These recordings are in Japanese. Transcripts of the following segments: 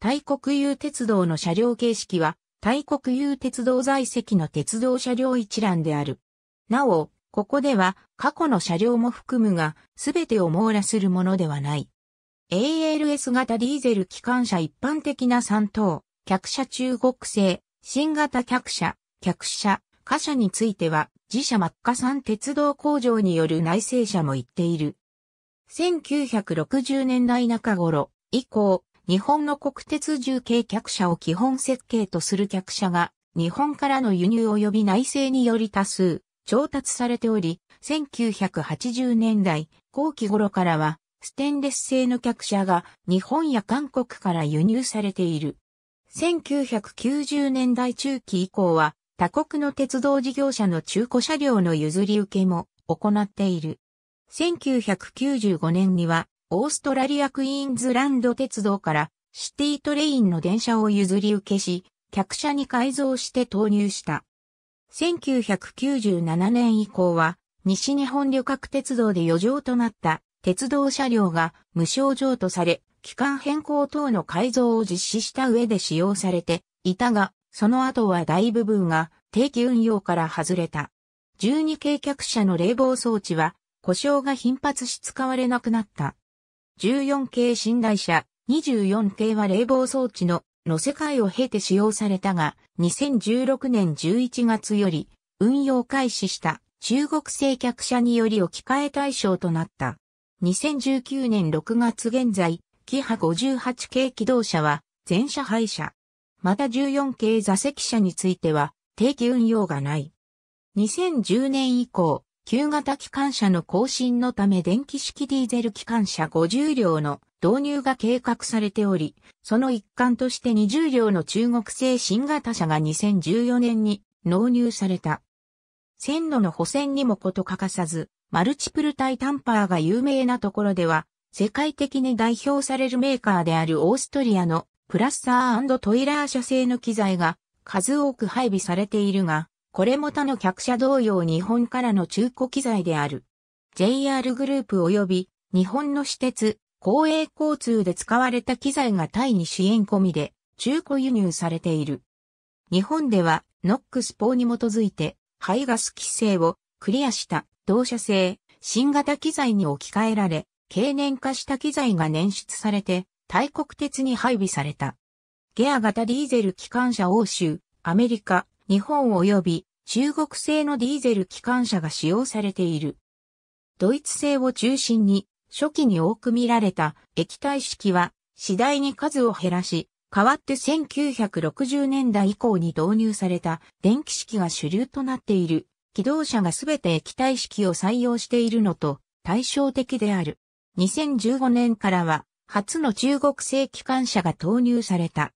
大国有鉄道の車両形式は、大国有鉄道在籍の鉄道車両一覧である。なお、ここでは過去の車両も含むが、すべてを網羅するものではない。ALS 型ディーゼル機関車一般的な3等、客車中国製、新型客車、客車、貨車については、自社マッカサ鉄道工場による内製車も行っている。1960年代中頃以降、日本の国鉄重計客車を基本設計とする客車が、日本からの輸入及び内製により多数、調達されており、1980年代後期頃からは、ステンレス製の客車が日本や韓国から輸入されている。1990年代中期以降は、他国の鉄道事業者の中古車両の譲り受けも行っている。1995年にはオーストラリアクイーンズランド鉄道からシティトレインの電車を譲り受けし、客車に改造して投入した。1997年以降は、西日本旅客鉄道で余剰となった鉄道車両が無償譲渡され、機関変更等の改造を実施した上で使用されていたが、その後は大部分が定期運用から外れた。12系客車の冷房装置は故障が頻発し使われなくなった。14系寝台車、24系は冷房装置のの世界を経て使用されたが、2016年11月より運用開始した中国製客車により置き換え対象となった。2019年6月現在、キハ58系機動車は全車廃車。また14系座席車については定期運用がない。2010年以降、旧型機関車の更新のため電気式ディーゼル機関車50両の導入が計画されており、その一環として20両の中国製新型車が2014年に納入された。線路の補線にもこと欠かさず、マルチプルタイタンパーが有名なところでは、世界的に代表されるメーカーであるオーストリアのプラッサートイラー社製の機材が数多く配備されているが、これも他の客車同様日本からの中古機材である。JR グループ及び日本の私鉄、公営交通で使われた機材がタイに支援込みで中古輸入されている。日本ではノックス法に基づいて排ガス規制をクリアした同社製新型機材に置き換えられ、経年化した機材が捻出されて大国鉄に配備された。ゲア型ディーゼル機関車欧州、アメリカ、日本及び中国製のディーゼル機関車が使用されている。ドイツ製を中心に初期に多く見られた液体式は次第に数を減らし、代わって1960年代以降に導入された電気式が主流となっている。機動車がすべて液体式を採用しているのと対照的である。2015年からは初の中国製機関車が投入された。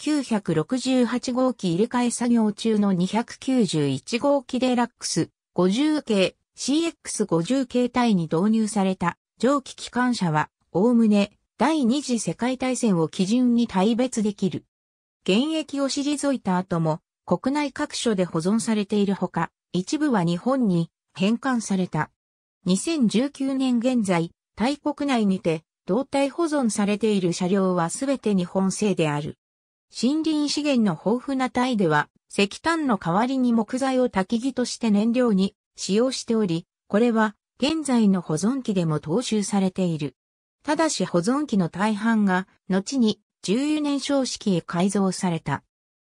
968号機入れ替え作業中の291号機デラックス50系 CX50 形態に導入された蒸気機関車は、おおむね第二次世界大戦を基準に大別できる。現役を退いた後も国内各所で保存されているほか、一部は日本に返還された。2019年現在、タイ国内にて、動体保存されている車両はすべて日本製である。森林資源の豊富なタイでは、石炭の代わりに木材を焚き木として燃料に使用しており、これは現在の保存機でも踏襲されている。ただし保存機の大半が、後に重油燃焼式へ改造された。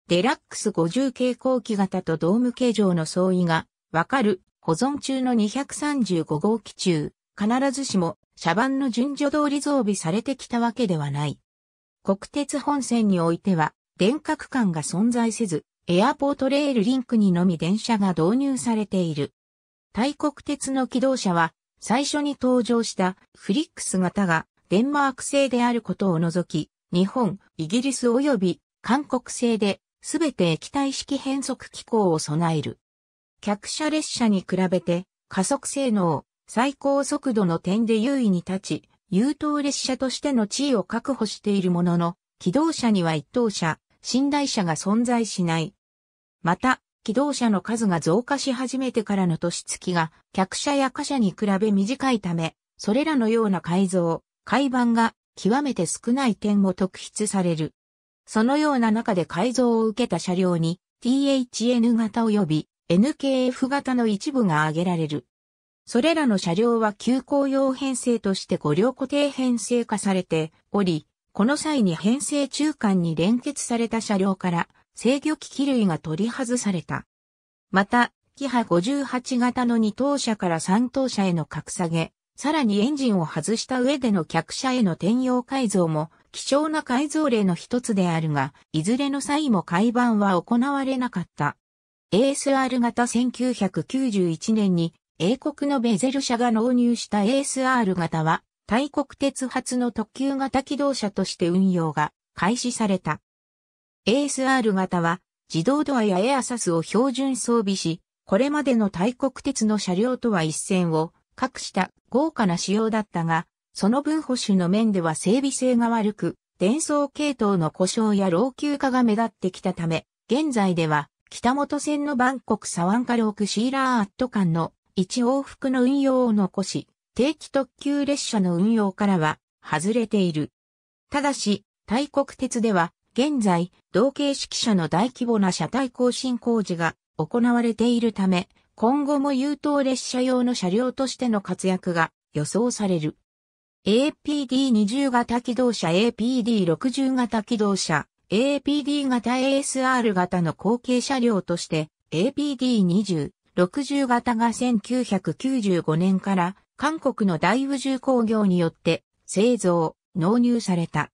デラックス50蛍光器型とドーム形状の相違がわかる保存中の235号機中、必ずしも車番の順序通り増備されてきたわけではない。国鉄本線においては、電化区間が存在せず、エアポートレールリンクにのみ電車が導入されている。大国鉄の機動車は、最初に登場したフリックス型がデンマーク製であることを除き、日本、イギリス及び韓国製で、すべて液体式変速機構を備える。客車列車に比べて、加速性能、最高速度の点で優位に立ち、優等列車としての地位を確保しているものの、機動車には一等車、寝台車が存在しない。また、機動車の数が増加し始めてからの年月が、客車や貨車に比べ短いため、それらのような改造、改版が極めて少ない点も特筆される。そのような中で改造を受けた車両に THN 型及び NKF 型の一部が挙げられる。それらの車両は急行用編成として5両固定編成化されており、この際に編成中間に連結された車両から制御機器類が取り外された。また、キハ58型の2等車から3等車への格下げ、さらにエンジンを外した上での客車への転用改造も貴重な改造例の一つであるが、いずれの際も改版は行われなかった。ASR 型1991年に英国のベゼル社が納入した ASR 型は、大国鉄発の特急型機動車として運用が開始された。ASR 型は、自動ドアやエアサスを標準装備し、これまでの大国鉄の車両とは一線を画した豪華な仕様だったが、その分保守の面では整備性が悪く、伝送系統の故障や老朽化が目立ってきたため、現在では北本線のバンコクサワンカロークシーラーアット間の1往復の運用を残し、定期特急列車の運用からは外れている。ただし、大国鉄では、現在、同型式車の大規模な車体更新工事が行われているため、今後も優等列車用の車両としての活躍が予想される。APD20 型機動車 APD60 型機動車 APD 型 ASR 型の後継車両として APD20 60型が1995年から韓国の大宇宙工業によって製造、納入された。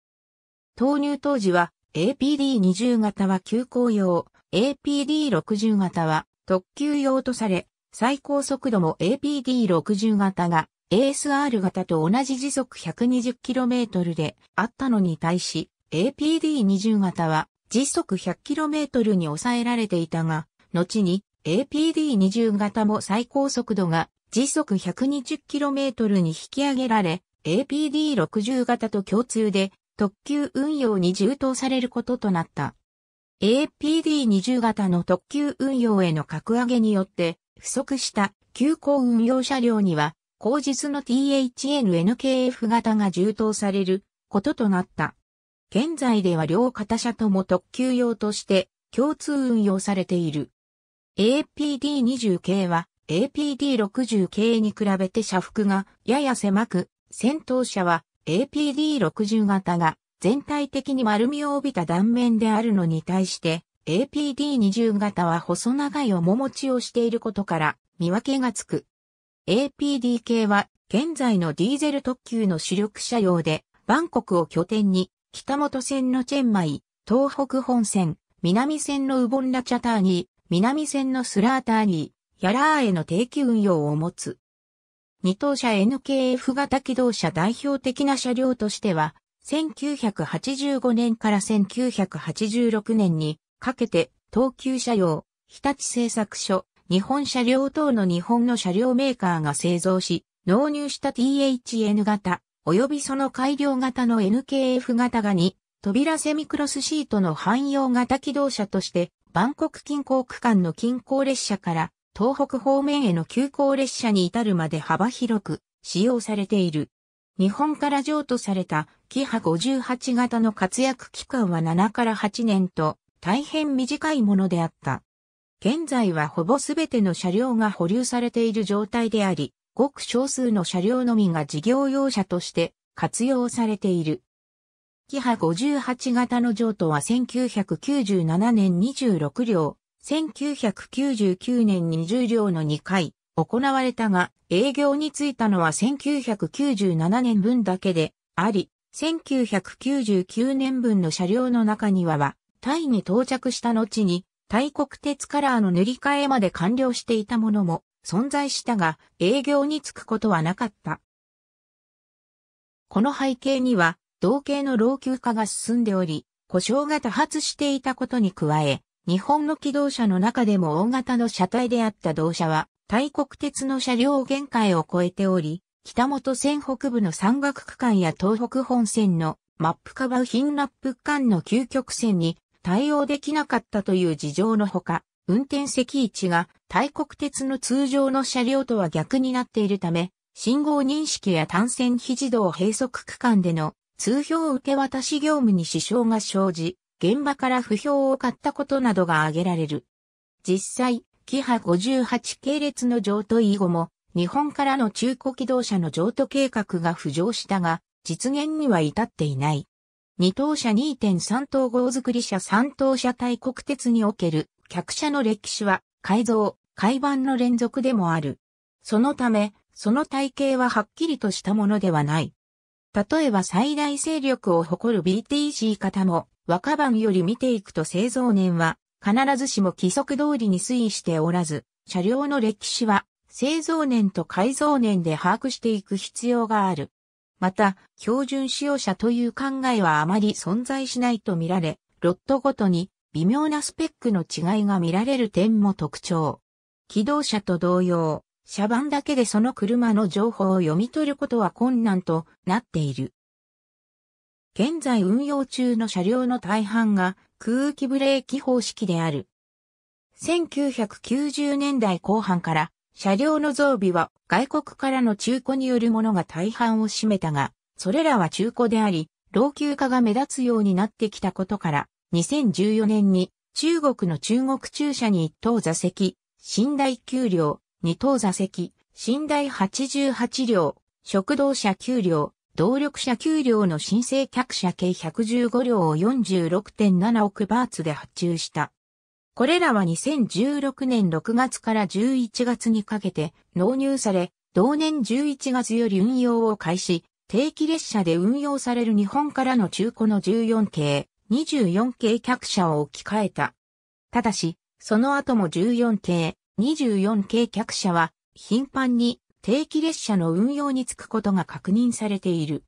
投入当時は APD20 型は急行用、APD60 型は特急用とされ、最高速度も APD60 型が ASR 型と同じ時速 120km であったのに対し、APD20 型は時速 100km に抑えられていたが、後に APD20 型も最高速度が時速 120km に引き上げられ、APD60 型と共通で特急運用に充当されることとなった。APD20 型の特急運用への格上げによって不足した急行運用車両には、後日の THNNKF 型が充当されることとなった。現在では両型車とも特急用として共通運用されている。APD20 系は APD60 系に比べて車幅がやや狭く、先頭車は APD60 型が全体的に丸みを帯びた断面であるのに対して APD20 型は細長い面持ちをしていることから見分けがつく。APD 系は現在のディーゼル特急の主力車両でバンコクを拠点に北本線のチェンマイ、東北本線、南線のウボンラチャターニ南線のスラーターに、ヤラーへの定期運用を持つ。二等車 NKF 型機動車代表的な車両としては、1985年から1986年にかけて、東急車両、日立製作所、日本車両等の日本の車両メーカーが製造し、納入した THN 型、及びその改良型の NKF 型が2、扉セミクロスシートの汎用型機動車としてバンコク近郊区間の近郊列車から東北方面への急行列車に至るまで幅広く使用されている。日本から譲渡されたキハ58型の活躍期間は7から8年と大変短いものであった。現在はほぼ全ての車両が保留されている状態であり、ごく少数の車両のみが事業用車として活用されている。キ派58型の譲渡は1997年26両、1999年20両の2回行われたが、営業に就いたのは1997年分だけであり、1999年分の車両の中にはは、タイに到着した後に、タイ国鉄カラーの塗り替えまで完了していたものも存在したが、営業に就くことはなかった。この背景には、同型の老朽化が進んでおり、故障が多発していたことに加え、日本の機動車の中でも大型の車体であった同車は、大国鉄の車両限界を超えており、北本線北部の山岳区間や東北本線のマップカバー品ラップ区間の究極線に対応できなかったという事情のほか、運転席位置が大国鉄の通常の車両とは逆になっているため、信号認識や単線非自動閉塞区間での通票受け渡し業務に支障が生じ、現場から不評を買ったことなどが挙げられる。実際、キハ58系列の譲渡以後も、日本からの中古機動車の譲渡計画が浮上したが、実現には至っていない。二等車2.3等号作り車三等車対国鉄における客車の歴史は改造、改版の連続でもある。そのため、その体系ははっきりとしたものではない。例えば最大勢力を誇る BTC 型も若番より見ていくと製造年は必ずしも規則通りに推移しておらず、車両の歴史は製造年と改造年で把握していく必要がある。また、標準使用者という考えはあまり存在しないとみられ、ロットごとに微妙なスペックの違いが見られる点も特徴。機動車と同様、車番だけでその車の情報を読み取ることは困難となっている。現在運用中の車両の大半が空気ブレーキ方式である。1990年代後半から車両の増備は外国からの中古によるものが大半を占めたが、それらは中古であり、老朽化が目立つようになってきたことから、2014年に中国の中国駐車に一等座席、寝台給料、二等座席、寝台88両、食堂車9両、動力車9両の申請客車計115両を46.7億バーツで発注した。これらは2016年6月から11月にかけて納入され、同年11月より運用を開始、定期列車で運用される日本からの中古の14系、24系客車を置き換えた。ただし、その後も14系、24系客車は頻繁に定期列車の運用につくことが確認されている。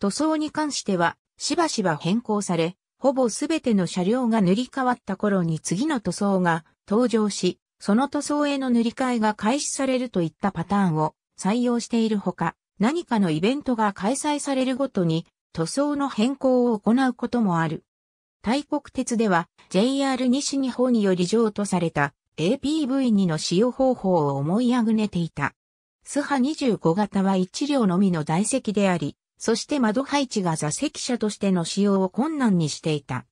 塗装に関してはしばしば変更され、ほぼすべての車両が塗り替わった頃に次の塗装が登場し、その塗装への塗り替えが開始されるといったパターンを採用しているほか、何かのイベントが開催されるごとに塗装の変更を行うこともある。大国鉄では JR 西日本により譲渡された APV2 の使用方法を思いあぐねていた。スハ25型は1両のみの台席であり、そして窓配置が座席車としての使用を困難にしていた。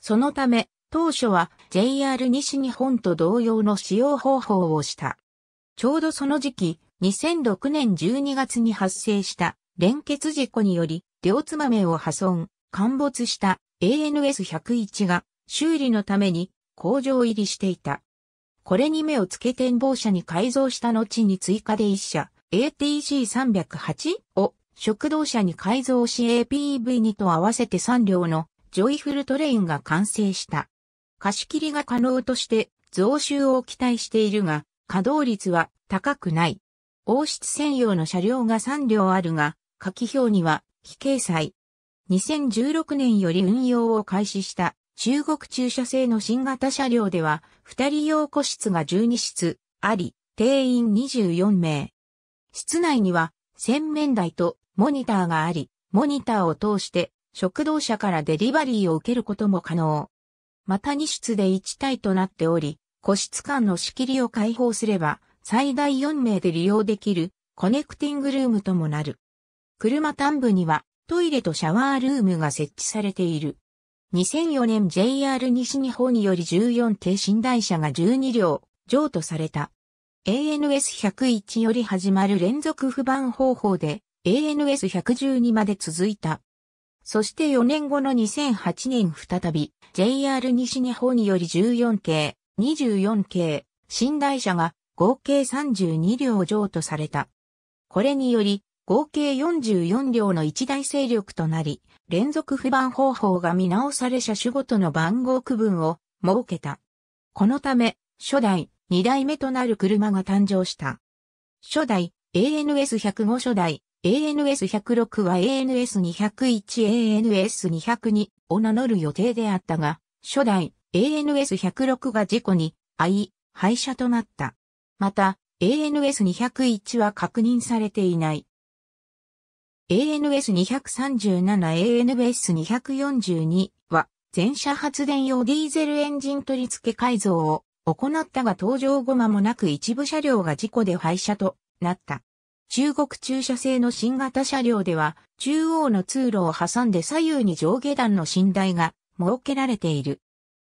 そのため、当初は JR 西日本と同様の使用方法をした。ちょうどその時期、2006年12月に発生した連結事故により、両つまめを破損、陥没した ANS101 が修理のために工場入りしていた。これに目をつけ展望車に改造した後に追加で1社、ATC308 を食堂車に改造し APV2 と合わせて3両のジョイフルトレインが完成した。貸し切りが可能として増収を期待しているが、稼働率は高くない。王室専用の車両が3両あるが、下記表には非掲載。2016年より運用を開始した中国駐車製の新型車両では、二人用個室が12室、あり、定員24名。室内には、洗面台とモニターがあり、モニターを通して、食堂車からデリバリーを受けることも可能。また2室で1体となっており、個室間の仕切りを開放すれば、最大4名で利用できる、コネクティングルームともなる。車端部には、トイレとシャワールームが設置されている。2004年 JR 西日本により14停寝台車が12両、譲渡された。ANS101 より始まる連続不番方法で ANS112 まで続いた。そして4年後の2008年再び JR 西日本により14系、24系、寝台車が合計32両譲渡された。これにより合計44両の一大勢力となり、連続不番方法が見直され車種ごとの番号区分を設けた。このため、初代、二代目となる車が誕生した。初代、ANS105 初代、ANS106 は ANS201、ANS202 を名乗る予定であったが、初代、ANS106 が事故に、遭い、廃車となった。また、ANS201 は確認されていない。ANS237ANS242 は全車発電用ディーゼルエンジン取り付け改造を行ったが登場後間もなく一部車両が事故で廃車となった。中国駐車製の新型車両では中央の通路を挟んで左右に上下段の寝台が設けられている。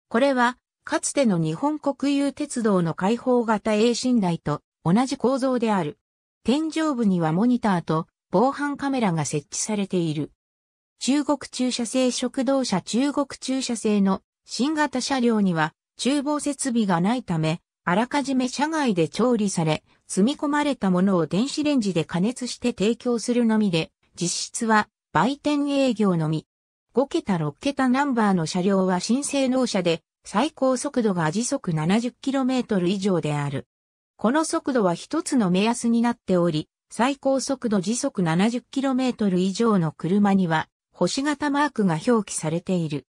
これはかつての日本国有鉄道の開放型 A 寝台と同じ構造である。天井部にはモニターと防犯カメラが設置されている。中国駐車制食堂車中国駐車制の新型車両には厨房設備がないため、あらかじめ車外で調理され、積み込まれたものを電子レンジで加熱して提供するのみで、実質は売店営業のみ。5桁6桁ナンバーの車両は新性能車で、最高速度が時速 70km 以上である。この速度は一つの目安になっており、最高速度時速 70km 以上の車には、星型マークが表記されている。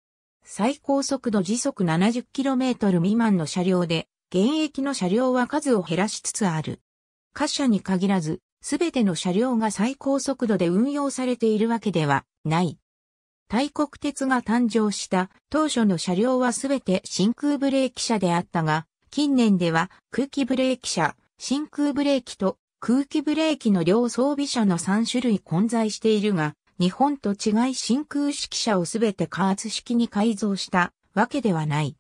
最高速度時速 70km 未満の車両で、現役の車両は数を減らしつつある。貨車に限らず、すべての車両が最高速度で運用されているわけではない。大国鉄が誕生した当初の車両はすべて真空ブレーキ車であったが、近年では空気ブレーキ車、真空ブレーキと空気ブレーキの両装備車の3種類混在しているが、日本と違い真空式車をすべて加圧式に改造したわけではない。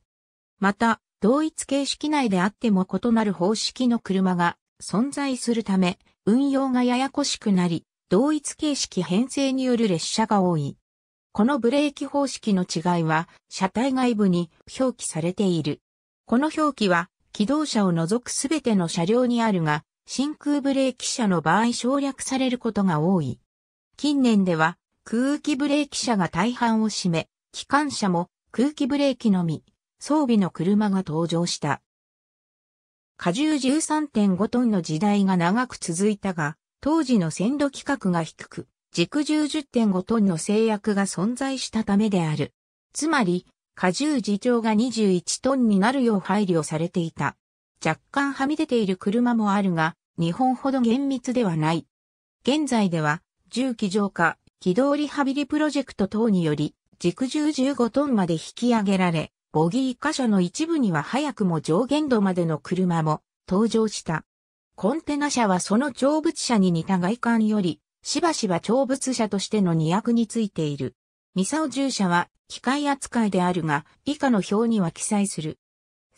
また、同一形式内であっても異なる方式の車が存在するため、運用がややこしくなり、同一形式編成による列車が多い。このブレーキ方式の違いは、車体外部に表記されている。この表記は、機動車を除くすべての車両にあるが、真空ブレーキ車の場合省略されることが多い。近年では空気ブレーキ車が大半を占め、機関車も空気ブレーキのみ、装備の車が登場した。荷重13.5トンの時代が長く続いたが、当時の線路規格が低く、軸重10.5トンの制約が存在したためである。つまり、荷重自重が21トンになるよう配慮されていた。若干はみ出ている車もあるが、日本ほど厳密ではない。現在では、重機上化、機動リハビリプロジェクト等により、軸重15トンまで引き上げられ、ボギー箇所の一部には早くも上限度までの車も登場した。コンテナ車はその長物車に似た外観より、しばしば長物車としての2役についている。ミサオ重車は機械扱いであるが、以下の表には記載する。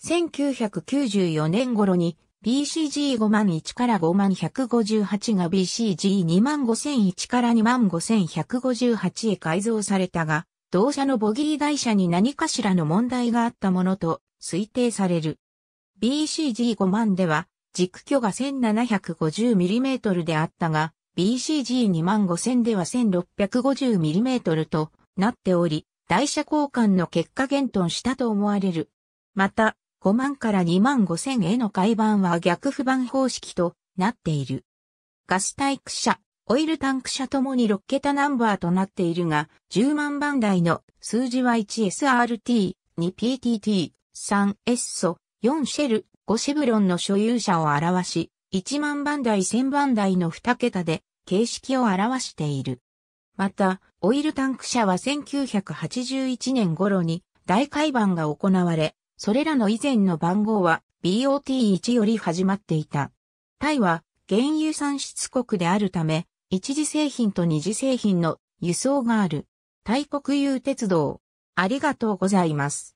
1994年頃に BCG5 万1から5万158が BCG2 万5001から2万5158へ改造されたが、同社のボギー台車に何かしらの問題があったものと推定される。BCG5 万では軸距が 1750mm であったが、BCG2 万5000では 1650mm となっており、台車交換の結果減頓したと思われる。また、5万から2万5千への改版は逆不版方式となっている。ガスタイク車、オイルタンク車ともに6桁ナンバーとなっているが、10万番台の数字は 1SRT、2PTT、3S ソ、4シェル、5シェブロンの所有者を表し、1万番台1000番台の2桁で形式を表している。また、オイルタンク車は1981年頃に大改版が行われ、それらの以前の番号は BOT1 より始まっていた。タイは原油産出国であるため、一次製品と二次製品の輸送がある。タイ国有鉄道。ありがとうございます。